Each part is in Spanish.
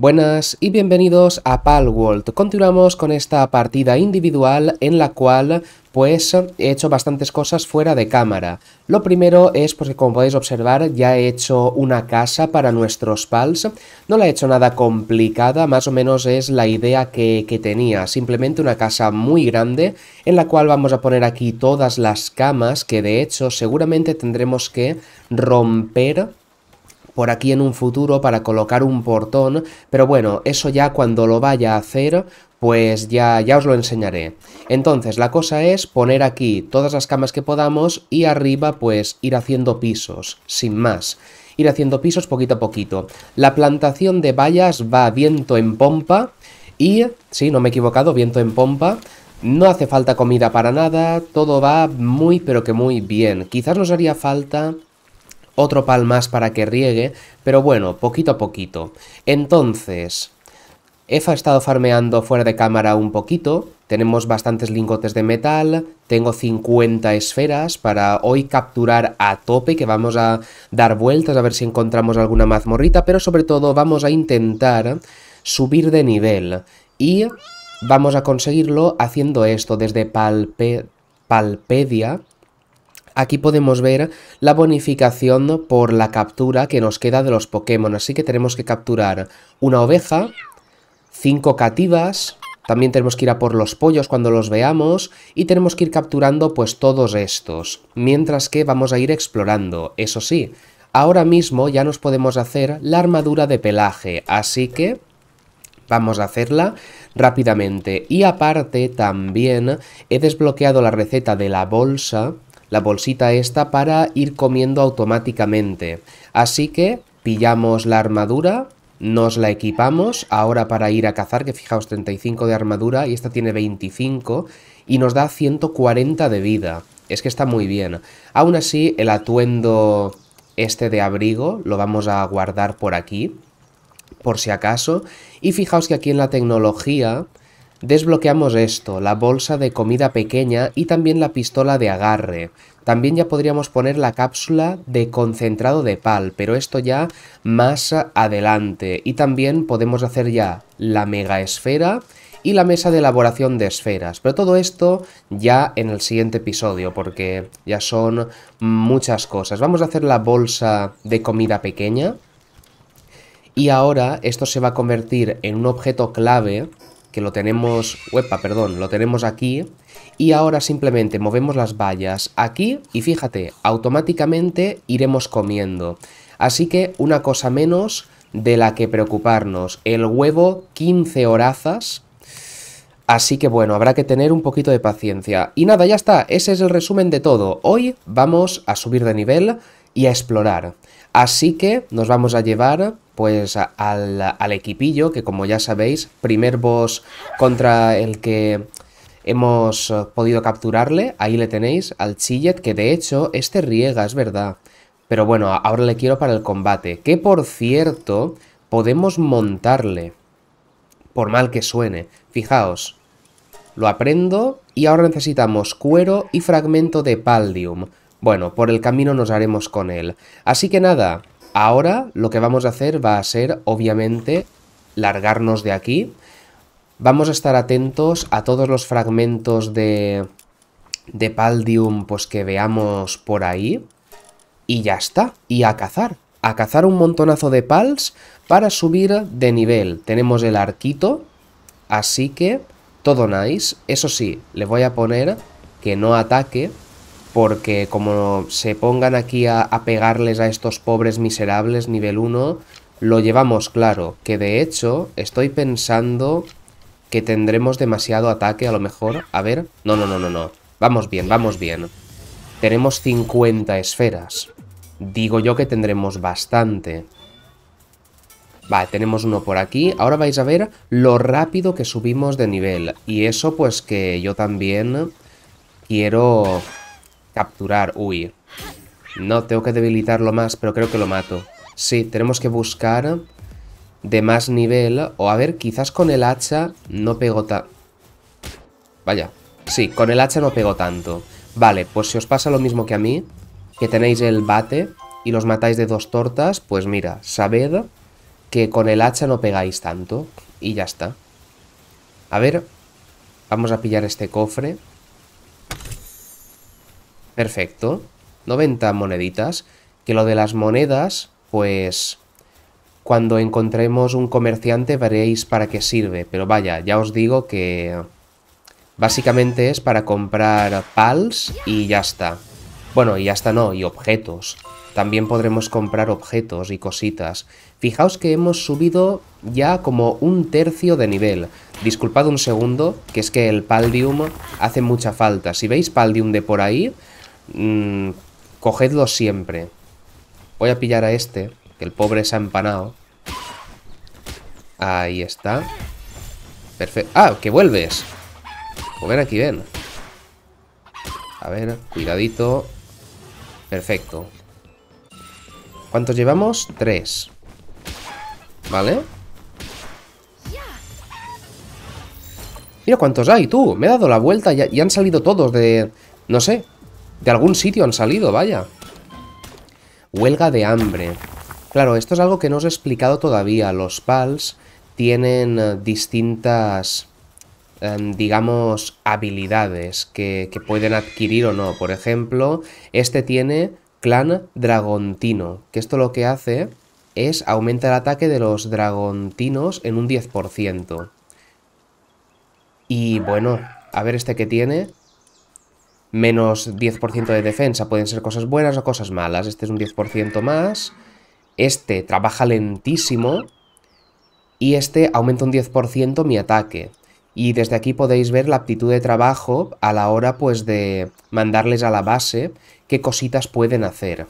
Buenas y bienvenidos a World. Continuamos con esta partida individual en la cual pues he hecho bastantes cosas fuera de cámara. Lo primero es porque pues, como podéis observar ya he hecho una casa para nuestros pals. No la he hecho nada complicada, más o menos es la idea que, que tenía. Simplemente una casa muy grande en la cual vamos a poner aquí todas las camas que de hecho seguramente tendremos que romper por aquí en un futuro para colocar un portón, pero bueno, eso ya cuando lo vaya a hacer, pues ya, ya os lo enseñaré. Entonces, la cosa es poner aquí todas las camas que podamos y arriba pues ir haciendo pisos, sin más. Ir haciendo pisos poquito a poquito. La plantación de vallas va viento en pompa y, sí, no me he equivocado, viento en pompa. No hace falta comida para nada, todo va muy pero que muy bien. Quizás nos haría falta otro pal más para que riegue, pero bueno, poquito a poquito. Entonces, ha estado farmeando fuera de cámara un poquito, tenemos bastantes lingotes de metal, tengo 50 esferas para hoy capturar a tope, que vamos a dar vueltas a ver si encontramos alguna mazmorrita, pero sobre todo vamos a intentar subir de nivel y vamos a conseguirlo haciendo esto desde Palpedia, Aquí podemos ver la bonificación por la captura que nos queda de los Pokémon. Así que tenemos que capturar una oveja, cinco cativas, también tenemos que ir a por los pollos cuando los veamos y tenemos que ir capturando pues todos estos, mientras que vamos a ir explorando, eso sí. Ahora mismo ya nos podemos hacer la armadura de pelaje, así que vamos a hacerla rápidamente. Y aparte también he desbloqueado la receta de la bolsa la bolsita esta para ir comiendo automáticamente. Así que pillamos la armadura, nos la equipamos ahora para ir a cazar, que fijaos 35 de armadura y esta tiene 25 y nos da 140 de vida. Es que está muy bien. Aún así, el atuendo este de abrigo lo vamos a guardar por aquí, por si acaso. Y fijaos que aquí en la tecnología Desbloqueamos esto, la bolsa de comida pequeña y también la pistola de agarre. También ya podríamos poner la cápsula de concentrado de pal, pero esto ya más adelante. Y también podemos hacer ya la mega esfera y la mesa de elaboración de esferas. Pero todo esto ya en el siguiente episodio, porque ya son muchas cosas. Vamos a hacer la bolsa de comida pequeña. Y ahora esto se va a convertir en un objeto clave que lo tenemos, huepa perdón, lo tenemos aquí y ahora simplemente movemos las vallas aquí y fíjate, automáticamente iremos comiendo. Así que una cosa menos de la que preocuparnos, el huevo 15 horazas. Así que bueno, habrá que tener un poquito de paciencia. Y nada, ya está, ese es el resumen de todo. Hoy vamos a subir de nivel y a explorar. Así que nos vamos a llevar pues al, al equipillo, que como ya sabéis, primer boss contra el que hemos eh, podido capturarle, ahí le tenéis, al Chillet, que de hecho, este riega, es verdad. Pero bueno, ahora le quiero para el combate, que por cierto, podemos montarle, por mal que suene. Fijaos, lo aprendo y ahora necesitamos cuero y fragmento de paldium. Bueno, por el camino nos haremos con él. Así que nada, ahora lo que vamos a hacer va a ser, obviamente, largarnos de aquí. Vamos a estar atentos a todos los fragmentos de, de Paldium pues, que veamos por ahí. Y ya está. Y a cazar. A cazar un montonazo de pals para subir de nivel. Tenemos el arquito. Así que todo nice. Eso sí, le voy a poner que no ataque porque como se pongan aquí a, pegarles a estos pobres miserables nivel 1, lo llevamos claro, que de hecho estoy pensando que tendremos demasiado ataque a lo mejor. A ver, no, no, no, no, no. Vamos bien, vamos bien. Tenemos 50 esferas. Digo yo que tendremos bastante. Vale, tenemos uno por aquí. Ahora vais a ver lo rápido que subimos de nivel. Y eso pues que yo también quiero Capturar, huir. No, tengo que debilitarlo más, pero creo que lo mato. Sí, tenemos que buscar de más nivel. O a ver, quizás con el hacha no pego tan... Vaya. Sí, con el hacha no pego tanto. Vale, pues si os pasa lo mismo que a mí, que tenéis el bate y los matáis de dos tortas, pues mira, sabed que con el hacha no pegáis tanto. Y ya está. A ver, vamos a pillar este cofre. Perfecto. 90 moneditas. Que lo de las monedas, pues... Cuando encontremos un comerciante veréis para qué sirve. Pero vaya, ya os digo que... Básicamente es para comprar pals y ya está. Bueno, y ya está no, y objetos. También podremos comprar objetos y cositas. Fijaos que hemos subido ya como un tercio de nivel. Disculpad un segundo, que es que el Paldium hace mucha falta. Si veis Paldium de por ahí, Mm, cogedlo siempre. Voy a pillar a este, que el pobre se ha empanado. Ahí está. Perfecto. ¡Ah! ¡Que vuelves! Pues ven aquí, ven. A ver, cuidadito. Perfecto. ¿Cuántos llevamos? Tres. ¿Vale? Mira cuántos hay, tú. Me he dado la vuelta y, y han salido todos de... No sé, de algún sitio han salido, vaya. Huelga de hambre. Claro, esto es algo que no os he explicado todavía. Los PALs tienen eh, distintas, em, digamos, habilidades que, pueden adquirir o no. Por ejemplo, este tiene Clan Dragontino, que esto lo que hace es aumentar el ataque de los dragontinos en un 10%. Y bueno, a ver este que tiene menos 10% de defensa. Pueden ser cosas buenas o cosas malas. Este es un 10% más. Este trabaja lentísimo. Y este aumenta un 10% mi ataque. Y desde aquí podéis ver la aptitud de trabajo a la hora pues de mandarles a la base qué cositas pueden hacer.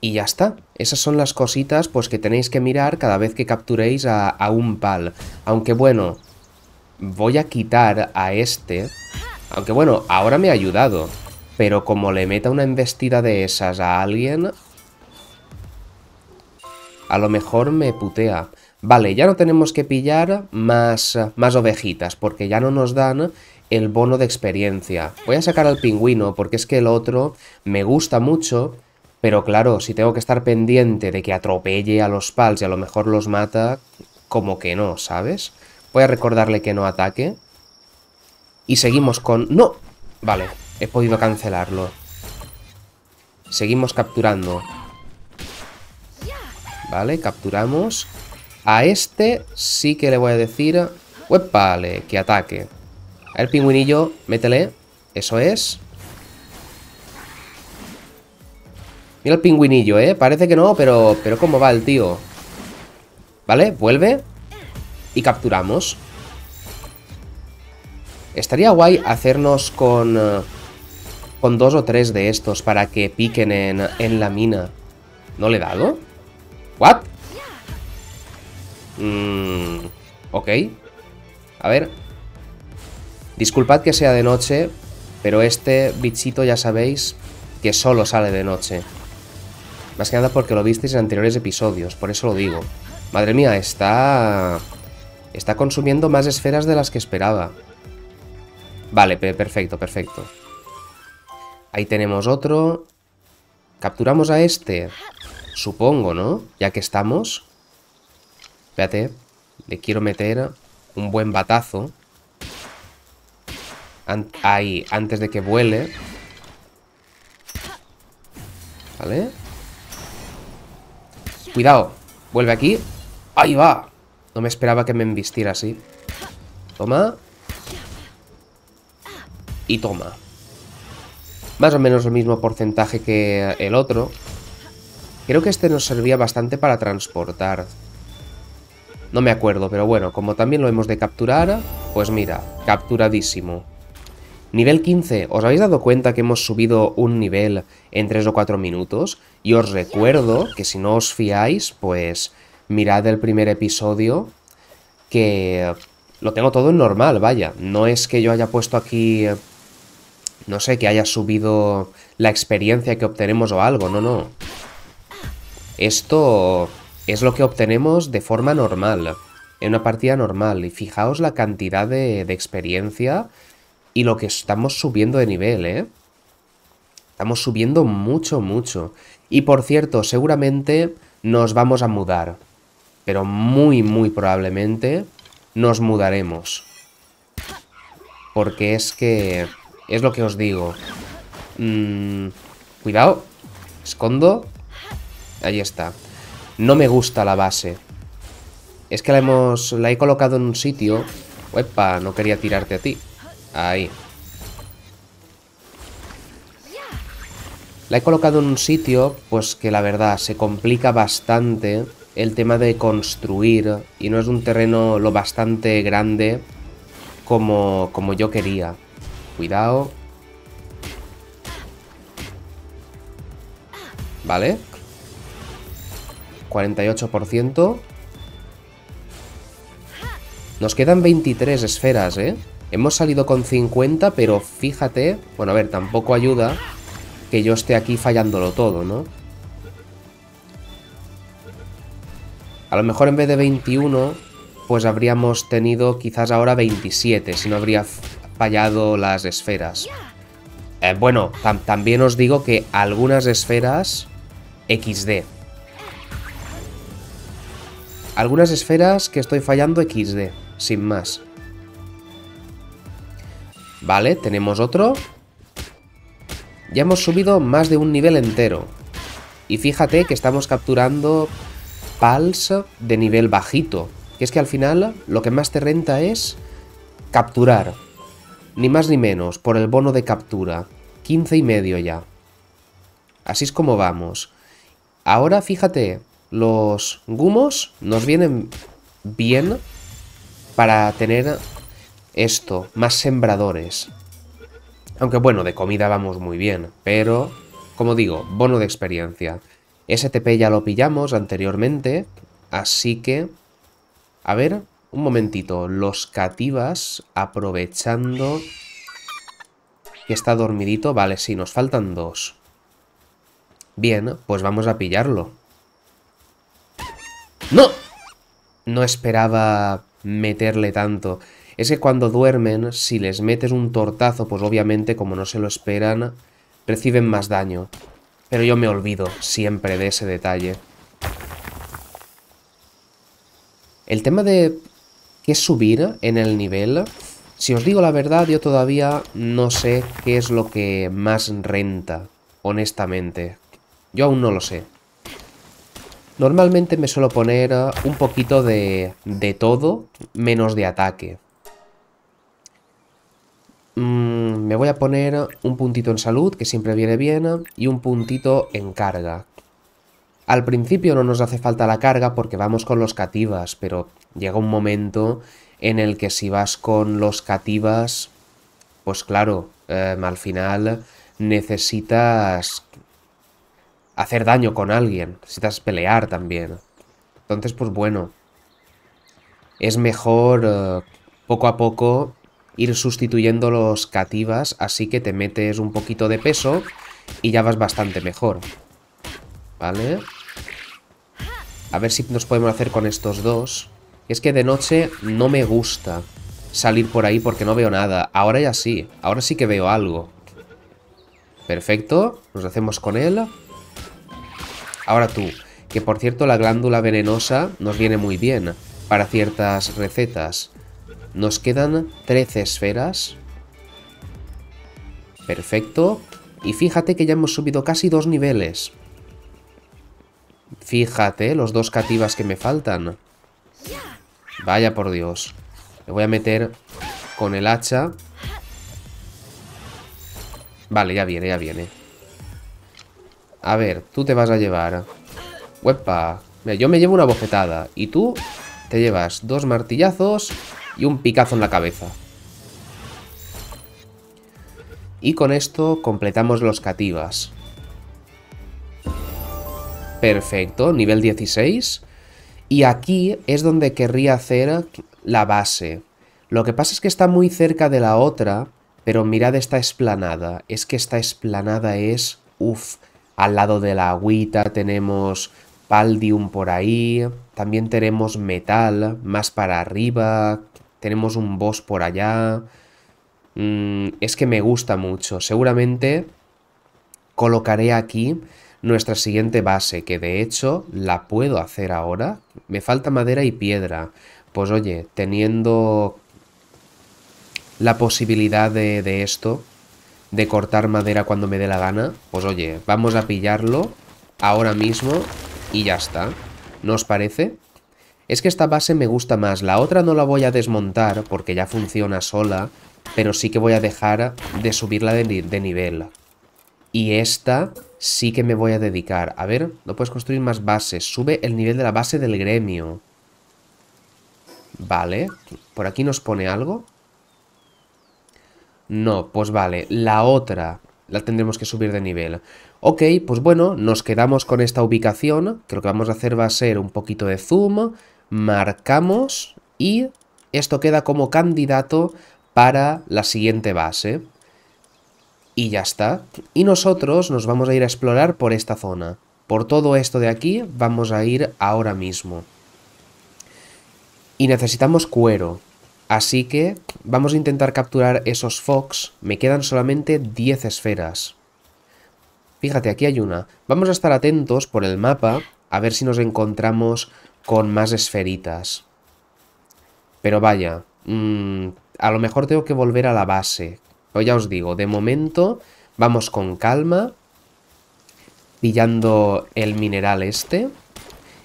Y ya está. Esas son las cositas pues que tenéis que mirar cada vez que capturéis a, a un pal. Aunque bueno, voy a quitar a este aunque bueno, ahora me ha ayudado. Pero como le meta una embestida de esas a alguien... A lo mejor me putea. Vale, ya no tenemos que pillar más, más ovejitas, porque ya no nos dan el bono de experiencia. Voy a sacar al pingüino, porque es que el otro me gusta mucho, pero claro, si tengo que estar pendiente de que atropelle a los pals y a lo mejor los mata, como que no, ¿sabes? Voy a recordarle que no ataque. Y seguimos con... ¡No! Vale, he podido cancelarlo. Seguimos capturando. Vale, capturamos. A este sí que le voy a decir... ¡Vale! Que ataque. El pingüinillo, métele. Eso es. Mira el pingüinillo, ¿eh? Parece que no, pero, pero cómo va el tío. ¿Vale? Vuelve. Y capturamos. Estaría guay hacernos con, eh, con dos o tres de estos para que piquen en, la mina. ¿No le he dado? ¿What? Mm, ok. A ver. Disculpad que sea de noche, pero este bichito ya sabéis que solo sale de noche. Más que nada porque lo visteis en anteriores episodios, por eso lo digo. Madre mía, está... Está consumiendo más esferas de las que esperaba. Vale, perfecto, perfecto. Ahí tenemos otro. Capturamos a este. Supongo, ¿no? Ya que estamos. Espérate. Le quiero meter un buen batazo. ahí, antes de que vuele. ¿Vale? Cuidado. Vuelve aquí. ¡Ahí va! No me esperaba que me embistiera así. Toma y toma. Más o menos el mismo porcentaje que el otro. Creo que este nos servía bastante para transportar. No me acuerdo, pero bueno, como también lo hemos de capturar, pues mira, capturadísimo. Nivel 15, ¿os habéis dado cuenta que hemos subido un nivel en 3 o 4 minutos? Y os recuerdo que si no os fiáis, pues mirad el primer episodio que lo tengo todo en normal, vaya. No es que yo haya puesto aquí no sé, que haya subido la experiencia que obtenemos o algo, no, no. Esto es lo que obtenemos de forma normal, en una partida normal. Y fijaos la cantidad de, experiencia y lo que estamos subiendo de nivel, ¿eh? Estamos subiendo mucho, mucho. Y por cierto, seguramente nos vamos a mudar. Pero muy, muy probablemente nos mudaremos. Porque es que es lo que os digo. Mm, cuidado. Escondo. Ahí está. No me gusta la base. Es que la hemos... La he colocado en un sitio... ...epa... no quería tirarte a ti. Ahí. La he colocado en un sitio, pues que la verdad se complica bastante el tema de construir y no es un terreno lo bastante grande como, como yo quería. Cuidado. Vale. 48%. Nos quedan 23 esferas, ¿eh? Hemos salido con 50, pero fíjate... Bueno, a ver, tampoco ayuda que yo esté aquí fallándolo todo, ¿no? A lo mejor en vez de 21, pues habríamos tenido quizás ahora 27, si no habría fallado las esferas. Eh, bueno, también os digo que algunas esferas XD. Algunas esferas que estoy fallando XD, sin más. Vale, tenemos otro. Ya hemos subido más de un nivel entero. Y fíjate que estamos capturando pals de nivel bajito. Que es que al final lo que más te renta es capturar. Ni más ni menos, por el bono de captura. 15 y medio ya. Así es como vamos. Ahora, fíjate, los gumos nos vienen bien para tener esto, más sembradores. Aunque bueno, de comida vamos muy bien, pero, como digo, bono de experiencia. STP ya lo pillamos anteriormente, así que... A ver, un momentito, los cativas aprovechando... Que está dormidito, vale, sí, nos faltan dos. Bien, pues vamos a pillarlo. ¡No! No esperaba meterle tanto. Es que cuando duermen, si les metes un tortazo, pues obviamente como no se lo esperan, reciben más daño. Pero yo me olvido siempre de ese detalle. El tema de que subir en el nivel. Si os digo la verdad, yo todavía no sé qué es lo que más renta, honestamente. Yo aún no lo sé. Normalmente me suelo poner eh, un poquito de, todo, menos de ataque. Mm, me voy a poner un puntito en salud, que siempre viene bien, y un puntito en carga, al principio no nos hace falta la carga porque vamos con los cativas, pero llega un momento en el que si vas con los cativas, pues claro, em, al final necesitas hacer daño con alguien, necesitas pelear también. Entonces, pues bueno, es mejor eh, poco a poco ir sustituyendo los cativas, así que te metes un poquito de peso y ya vas bastante mejor. Vale. A ver si nos podemos hacer con estos dos. Es que de noche no me gusta salir por ahí porque no veo nada. Ahora ya sí. Ahora sí que veo algo. Perfecto. Nos hacemos con él. Ahora tú. Que por cierto la glándula venenosa nos viene muy bien para ciertas recetas. Nos quedan 13 esferas. Perfecto. Y fíjate que ya hemos subido casi dos niveles. Fíjate, los dos cativas que me faltan. Vaya por Dios. Le voy a meter con el hacha. Vale, ya viene, ya viene. A ver, tú te vas a llevar... ¡Huepa! yo me llevo una bofetada. Y tú te llevas dos martillazos y un picazo en la cabeza. Y con esto completamos los cativas. Perfecto, nivel 16. Y aquí es donde querría hacer la base. Lo que pasa es que está muy cerca de la otra, pero mirad esta esplanada. Es que esta esplanada es... Uf, al lado de la agüita tenemos paldium por ahí, también tenemos metal más para arriba, tenemos un boss por allá. Mm, es que me gusta mucho. Seguramente colocaré aquí nuestra siguiente base, que de hecho la puedo hacer ahora. Me falta madera y piedra. Pues oye, teniendo la posibilidad de, esto, de cortar madera cuando me dé la gana, pues oye, vamos a pillarlo ahora mismo y ya está. ¿No os parece? Es que esta base me gusta más, la otra no la voy a desmontar porque ya funciona sola, pero sí que voy a dejar de subirla de, de nivel. Y esta sí que me voy a dedicar. A ver, no puedes construir más bases. Sube el nivel de la base del gremio. Vale. ¿Por aquí nos pone algo? No, pues vale. La otra la tendremos que subir de nivel. Ok, pues bueno, nos quedamos con esta ubicación, Creo lo que vamos a hacer va a ser un poquito de zoom, marcamos y esto queda como candidato para la siguiente base y ya está. Y nosotros nos vamos a ir a explorar por esta zona. Por todo esto de aquí vamos a ir ahora mismo. Y necesitamos cuero. Así que vamos a intentar capturar esos fox. Me quedan solamente 10 esferas. Fíjate, aquí hay una. Vamos a estar atentos por el mapa a ver si nos encontramos con más esferitas. Pero vaya, mm, a lo mejor tengo que volver a la base, pero ya os digo, de momento vamos con calma, pillando el mineral este.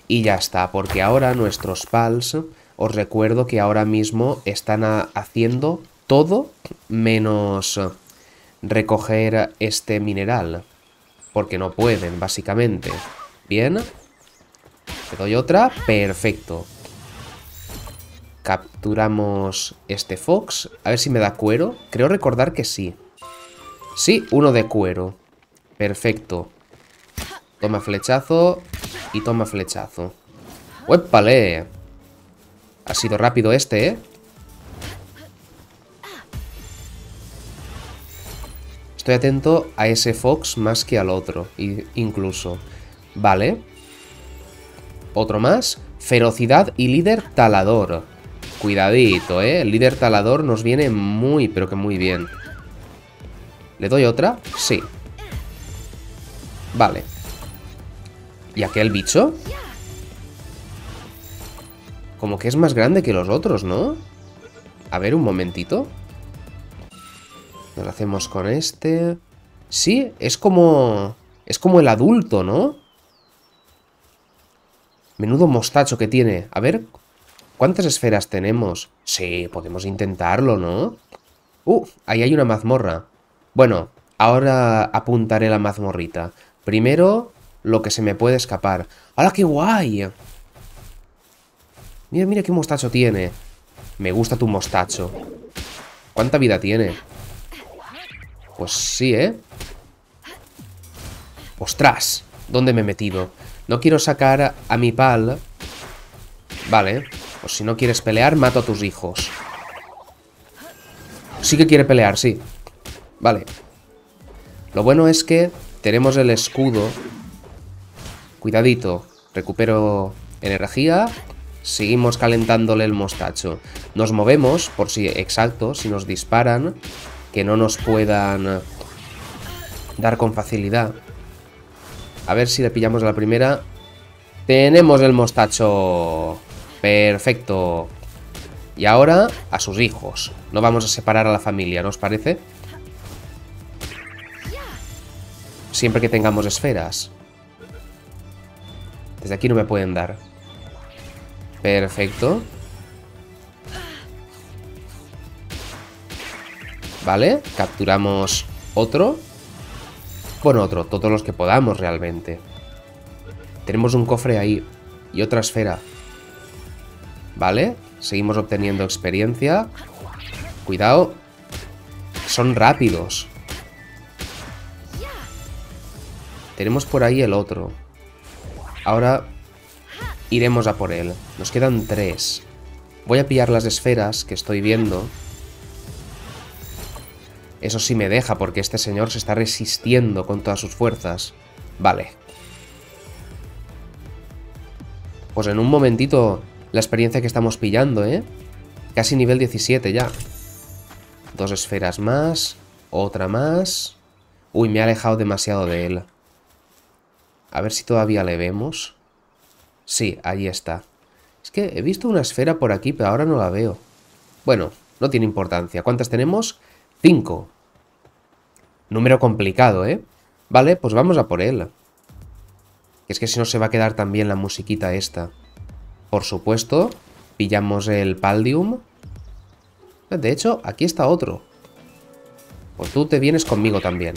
Y ya está, porque ahora nuestros pals, os recuerdo que ahora mismo están haciendo todo menos recoger este mineral. Porque no pueden, básicamente. Bien. Te doy otra. Perfecto. Capturamos este Fox. A ver si me da cuero. Creo recordar que sí. Sí, uno de cuero. Perfecto. Toma flechazo y toma flechazo. vale Ha sido rápido este, ¿eh? Estoy atento a ese Fox más que al otro, incluso. Vale. Otro más. Ferocidad y líder talador. Cuidadito, ¿eh? El líder talador nos viene muy, pero que muy bien. ¿Le doy otra? Sí. Vale. ¿Y aquel bicho? Como que es más grande que los otros, ¿no? A ver, un momentito. Nos hacemos con este... Sí, es como... Es como el adulto, ¿no? Menudo mostacho que tiene. A ver, ¿Cuántas esferas tenemos? Sí, podemos intentarlo, ¿no? Uh, ahí hay una mazmorra. Bueno, ahora apuntaré la mazmorrita. Primero, lo que se me puede escapar. ¡Hala, qué guay! Mira, mira qué mostacho tiene. Me gusta tu mostacho. ¿Cuánta vida tiene? Pues sí, ¿eh? ¡Ostras! ¿Dónde me he metido? No quiero sacar a mi pal. Vale. Pues si no quieres pelear, mato a tus hijos. Sí que quiere pelear, sí. Vale. Lo bueno es que tenemos el escudo. Cuidadito. Recupero energía. Seguimos calentándole el mostacho. Nos movemos, por si exacto, si nos disparan, que no nos puedan dar con facilidad. A ver si le pillamos a la primera. Tenemos el mostacho. Perfecto. Y ahora a sus hijos. No vamos a separar a la familia, ¿no os parece? Siempre que tengamos esferas. Desde aquí no me pueden dar. Perfecto. Vale, capturamos otro. Bueno, otro, todos los que podamos realmente. Tenemos un cofre ahí y otra esfera. Vale, seguimos obteniendo experiencia. Cuidado. Son rápidos. Tenemos por ahí el otro. Ahora iremos a por él. Nos quedan tres. Voy a pillar las esferas que estoy viendo. Eso sí me deja, porque este señor se está resistiendo con todas sus fuerzas. Vale. Pues en un momentito la experiencia que estamos pillando, ¿eh? Casi nivel 17 ya. Dos esferas más. Otra más. Uy, me ha alejado demasiado de él. A ver si todavía le vemos. Sí, ahí está. Es que he visto una esfera por aquí, pero ahora no la veo. Bueno, no tiene importancia. ¿Cuántas tenemos? Cinco. Número complicado, ¿eh? Vale, pues vamos a por él. Es que si no se va a quedar también la musiquita esta. Por supuesto, pillamos el Paldium. De hecho, aquí está otro. Pues tú te vienes conmigo también.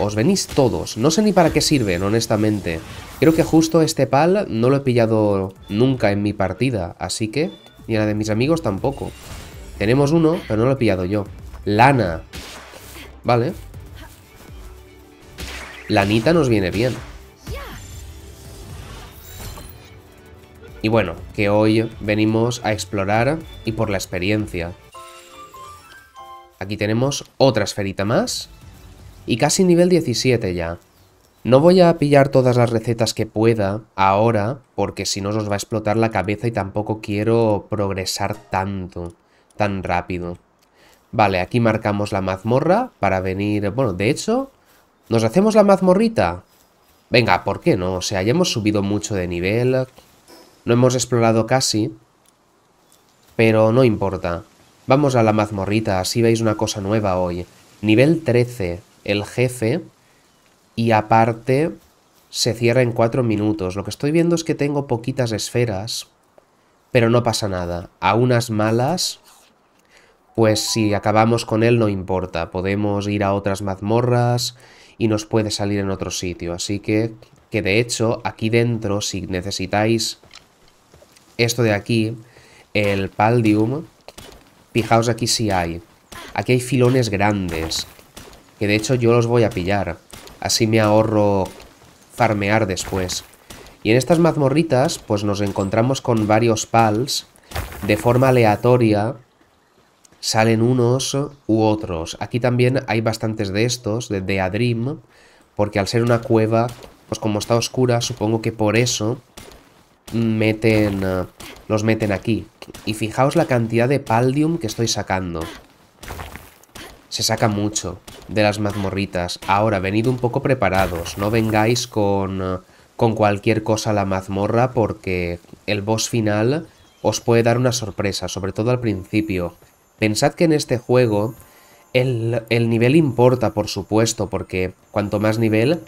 Os venís todos. No sé ni para qué sirven, honestamente. Creo que justo este pal no lo he pillado nunca en mi partida, así que... ni la de mis amigos tampoco. Tenemos uno, pero no lo he pillado yo. Lana. Vale. Lanita nos viene bien. Y bueno, que hoy venimos a explorar y por la experiencia. Aquí tenemos otra esferita más. Y casi nivel 17 ya. No voy a pillar todas las recetas que pueda ahora, porque si no os va a explotar la cabeza y tampoco quiero progresar tanto, tan rápido. Vale, aquí marcamos la mazmorra para venir... Bueno, de hecho, ¿nos hacemos la mazmorrita? Venga, ¿por qué no? O sea, ya hemos subido mucho de nivel, no hemos explorado casi, pero no importa. Vamos a la mazmorrita, así veis una cosa nueva hoy. Nivel 13, el jefe, y aparte se cierra en 4 minutos. Lo que estoy viendo es que tengo poquitas esferas, pero no pasa nada. A unas malas, pues si acabamos con él no importa. Podemos ir a otras mazmorras y nos puede salir en otro sitio. Así que, que de hecho, aquí dentro, si necesitáis esto de aquí, el Paldium, fijaos aquí si hay. Aquí hay filones grandes, que de hecho yo los voy a pillar. Así me ahorro farmear después. Y en estas mazmorritas, pues nos encontramos con varios pals. De forma aleatoria salen unos u otros. Aquí también hay bastantes de estos, de Adrim, porque al ser una cueva, pues como está oscura, supongo que por eso meten, eh, los meten aquí. Y fijaos la cantidad de paldium que estoy sacando. Se saca mucho de las mazmorritas. Ahora, venid un poco preparados. No vengáis con, eh, con cualquier cosa a la mazmorra porque el boss final os puede dar una sorpresa, sobre todo al principio. Pensad que en este juego el, el nivel importa, por supuesto, porque cuanto más nivel,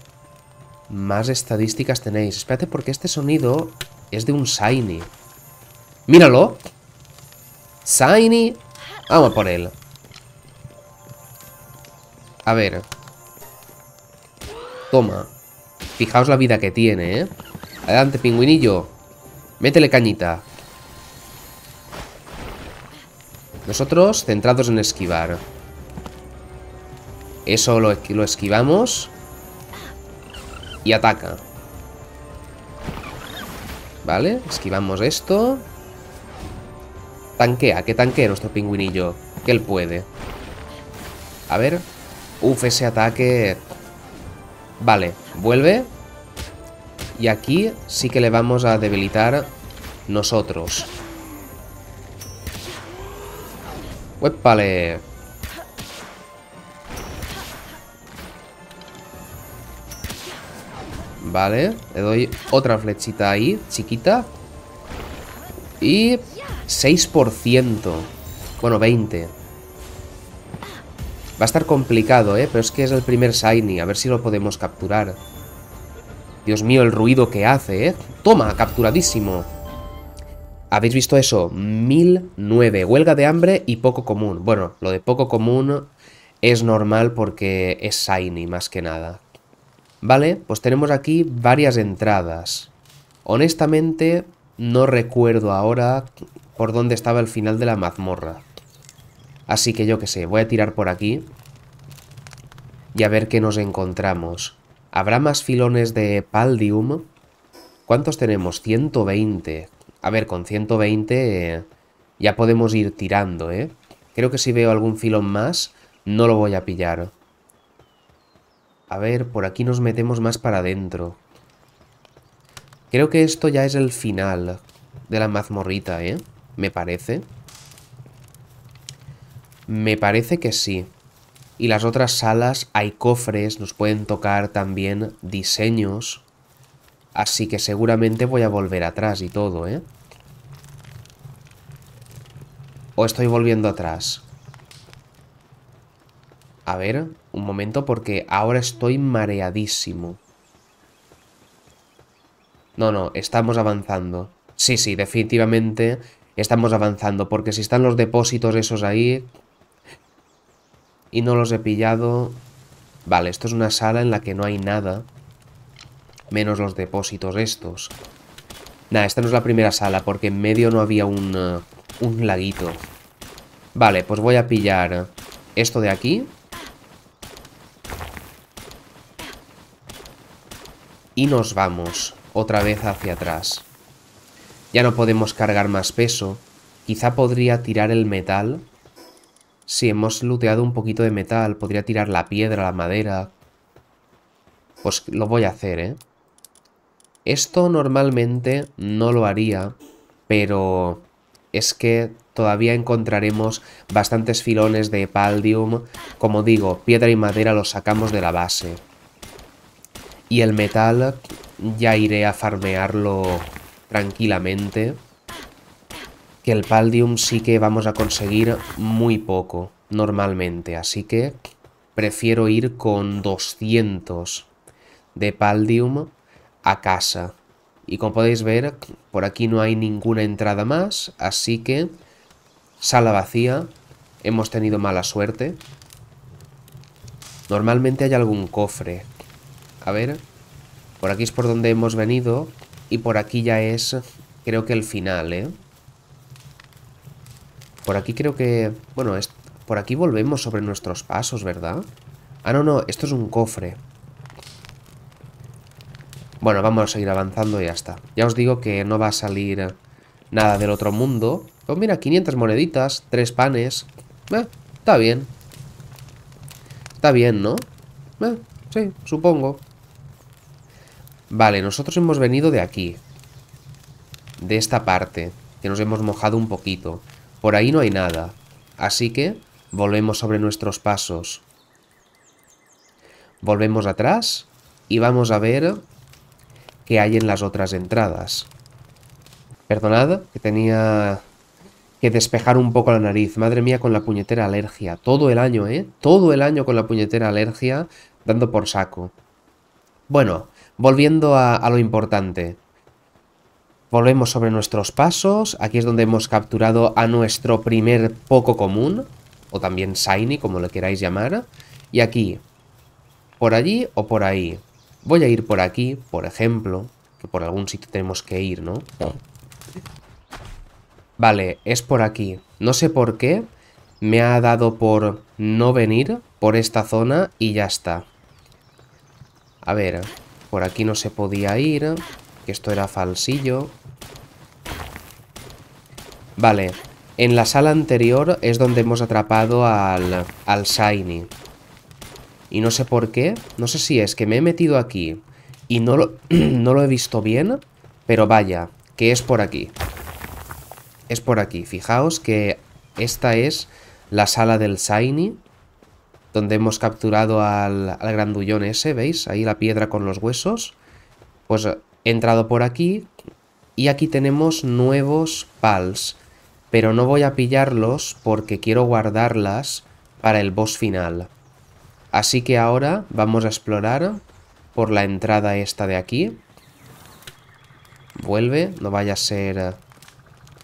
más estadísticas tenéis. Espérate, porque este sonido es de un Shiny. ¡Míralo! Shiny. Vamos por él. A ver. Toma. Fijaos la vida que tiene, ¿eh? Adelante, pingüinillo. Métele cañita. Nosotros centrados en esquivar. Eso lo esquivamos. Y ataca. Vale, esquivamos esto. Tanquea, que tanquee nuestro pingüinillo. Que él puede. A ver. Uf, ese ataque... Vale, vuelve. Y aquí sí que le vamos a debilitar nosotros. ¡Wepale! Vale, le doy otra flechita ahí, chiquita. Y 6%. Bueno, 20. Va a estar complicado, ¿eh? Pero es que es el primer Shiny. A ver si lo podemos capturar. Dios mío, el ruido que hace, ¿eh? ¡Toma! Capturadísimo. ¿Habéis visto eso? 1009. Huelga de hambre y poco común. Bueno, lo de poco común es normal porque es Shiny, más que nada. Vale, pues tenemos aquí varias entradas. Honestamente, no recuerdo ahora por dónde estaba el final de la mazmorra. Así que yo qué sé, voy a tirar por aquí y a ver qué nos encontramos. ¿Habrá más filones de Paldium? ¿Cuántos tenemos? 120. A ver, con 120 eh, ya podemos ir tirando, ¿eh? Creo que si veo algún filón más, no lo voy a pillar. A ver, por aquí nos metemos más para adentro. Creo que esto ya es el final de la mazmorrita, ¿eh? Me parece. Me parece que sí. Y las otras salas hay cofres, nos pueden tocar también diseños. Así que seguramente voy a volver atrás y todo, ¿eh? ¿O estoy volviendo atrás? A ver, un momento porque ahora estoy mareadísimo. No, no, estamos avanzando. Sí, sí, definitivamente estamos avanzando porque si están los depósitos esos ahí y no los he pillado... Vale, esto es una sala en la que no hay nada. Menos los depósitos estos. Nah, esta no es la primera sala porque en medio no había un, eh, un laguito. Vale, pues voy a pillar esto de aquí. y nos vamos otra vez hacia atrás. Ya no podemos cargar más peso. Quizá podría tirar el metal. Si hemos looteado un poquito de metal, podría tirar la piedra, la madera. Pues lo voy a hacer, ¿eh? Esto normalmente no lo haría, pero es que todavía encontraremos bastantes filones de paldium. Como digo, piedra y madera los sacamos de la base. Y el metal ya iré a farmearlo tranquilamente. Que el Paldium sí que vamos a conseguir muy poco normalmente. Así que prefiero ir con 200 de Paldium a casa. Y como podéis ver, por aquí no hay ninguna entrada más, así que sala vacía, hemos tenido mala suerte. Normalmente hay algún cofre, a ver. Por aquí es por donde hemos venido. Y por aquí ya es, creo que el final, ¿eh? Por aquí creo que... Bueno, es, por aquí volvemos sobre nuestros pasos, ¿verdad? Ah, no, no, esto es un cofre. Bueno, vamos a seguir avanzando y ya está. Ya os digo que no va a salir nada del otro mundo. Pues mira, 500 moneditas, 3 panes. Eh, está bien. Está bien, ¿no? Eh, sí, supongo. Vale, nosotros hemos venido de aquí. De esta parte, que nos hemos mojado un poquito. Por ahí no hay nada. Así que volvemos sobre nuestros pasos. Volvemos atrás y vamos a ver qué hay en las otras entradas. Perdonad, que tenía que despejar un poco la nariz. Madre mía, con la puñetera alergia. Todo el año, ¿eh? Todo el año con la puñetera alergia, dando por saco. Bueno, volviendo a, lo importante. Volvemos sobre nuestros pasos. Aquí es donde hemos capturado a nuestro primer poco común. O también shiny, como lo queráis llamar. Y aquí. Por allí o por ahí. Voy a ir por aquí, por ejemplo. Que por algún sitio tenemos que ir, ¿no? Vale, es por aquí. No sé por qué. Me ha dado por no venir por esta zona y ya está. A ver... Por aquí no se podía ir. Que esto era falsillo. Vale. En la sala anterior es donde hemos atrapado al, al Shiny. Y no sé por qué. No sé si es que me he metido aquí y no lo, no lo he visto bien. Pero vaya, que es por aquí. Es por aquí. Fijaos que esta es la sala del Shiny donde hemos capturado al, grandullón ese, ¿veis? Ahí la piedra con los huesos. Pues he entrado por aquí y aquí tenemos nuevos pals. Pero no voy a pillarlos porque quiero guardarlas para el boss final. Así que ahora vamos a explorar por la entrada esta de aquí. Vuelve, no vaya a ser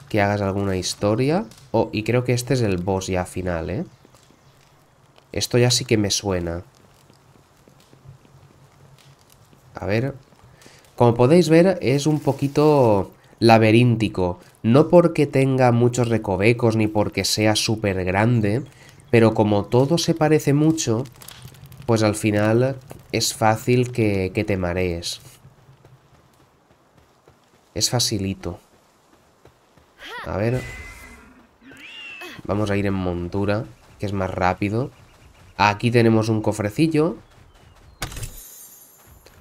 que hagas alguna historia. Oh, y creo que este es el boss ya final, ¿eh? Esto ya sí que me suena. A ver. Como podéis ver, es un poquito laberíntico. No porque tenga muchos recovecos ni porque sea súper grande, pero como todo se parece mucho, pues al final es fácil que, que te marees. Es facilito. A ver. Vamos a ir en montura, que es más rápido. Aquí tenemos un cofrecillo.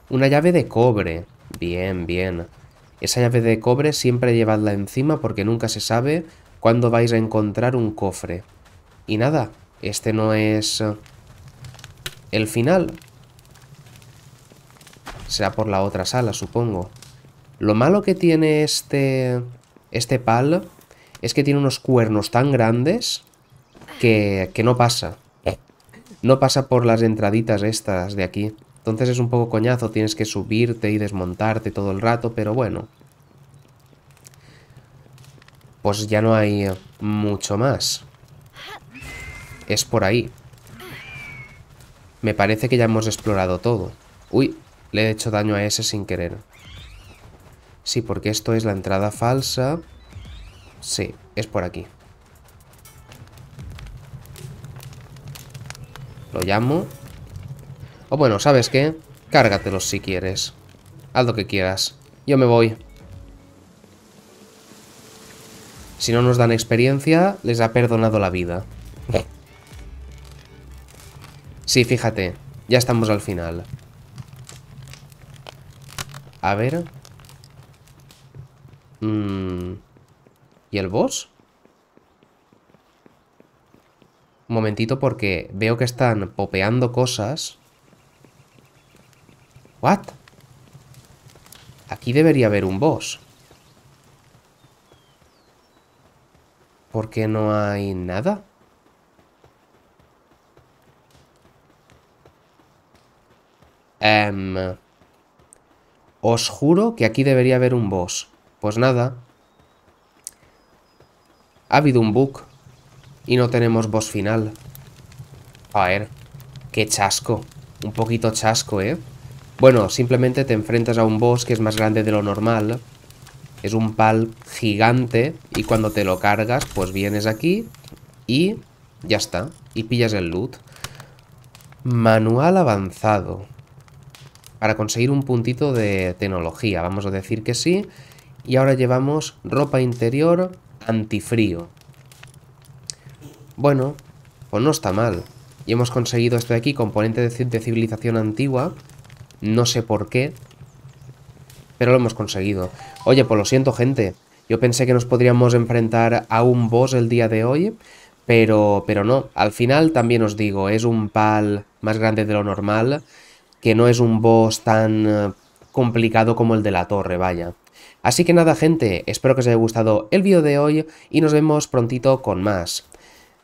Una llave de cobre. Bien, bien. Esa llave de cobre siempre llevadla encima porque nunca se sabe cuándo vais a encontrar un cofre. Y nada, este no es eh, el final. Será por la otra sala, supongo. Lo malo que tiene este, este pal es que tiene unos cuernos tan grandes que, que no pasa no pasa por las entraditas estas de aquí. Entonces es un poco coñazo, tienes que subirte y desmontarte todo el rato, pero bueno. Pues ya no hay mucho más. Es por ahí. Me parece que ya hemos explorado todo. Uy, le he hecho daño a ese sin querer. Sí, porque esto es la entrada falsa. Sí, es por aquí. Lo llamo. O bueno, ¿sabes qué? Cárgatelos si quieres. Haz lo que quieras. Yo me voy. Si no nos dan experiencia, les ha perdonado la vida. sí, fíjate. Ya estamos al final. A ver... Mm. ¿Y el boss? Un momentito porque veo que están popeando cosas. ¿What? Aquí debería haber un boss. ¿Por qué no hay nada? Em, os juro que aquí debería haber un boss. Pues nada. Ha habido un bug y no tenemos boss final. A ver, qué chasco. Un poquito chasco, ¿eh? Bueno, simplemente te enfrentas a un boss que es más grande de lo normal. Es un pal gigante y cuando te lo cargas, pues vienes aquí y ya está. Y pillas el loot. Manual avanzado. Para conseguir un puntito de tecnología, vamos a decir que sí. Y ahora llevamos ropa interior antifrío. Bueno, pues no está mal. Y hemos conseguido esto de aquí, componente de civilización antigua. No sé por qué, pero lo hemos conseguido. Oye, pues lo siento, gente. Yo pensé que nos podríamos enfrentar a un boss el día de hoy, pero, pero no. Al final, también os digo, es un pal más grande de lo normal, que no es un boss tan eh, complicado como el de la torre, vaya. Así que nada, gente, espero que os haya gustado el vídeo de hoy y nos vemos prontito con más.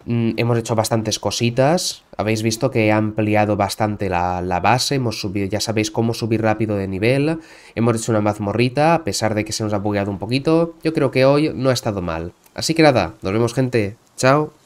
Mm, hemos hecho bastantes cositas, habéis visto que he ampliado bastante la, la, base, hemos subido, ya sabéis cómo subir rápido de nivel, hemos hecho una mazmorrita, a pesar de que se nos ha bugueado un poquito, yo creo que hoy no ha estado mal. Así que nada, nos vemos gente, chao.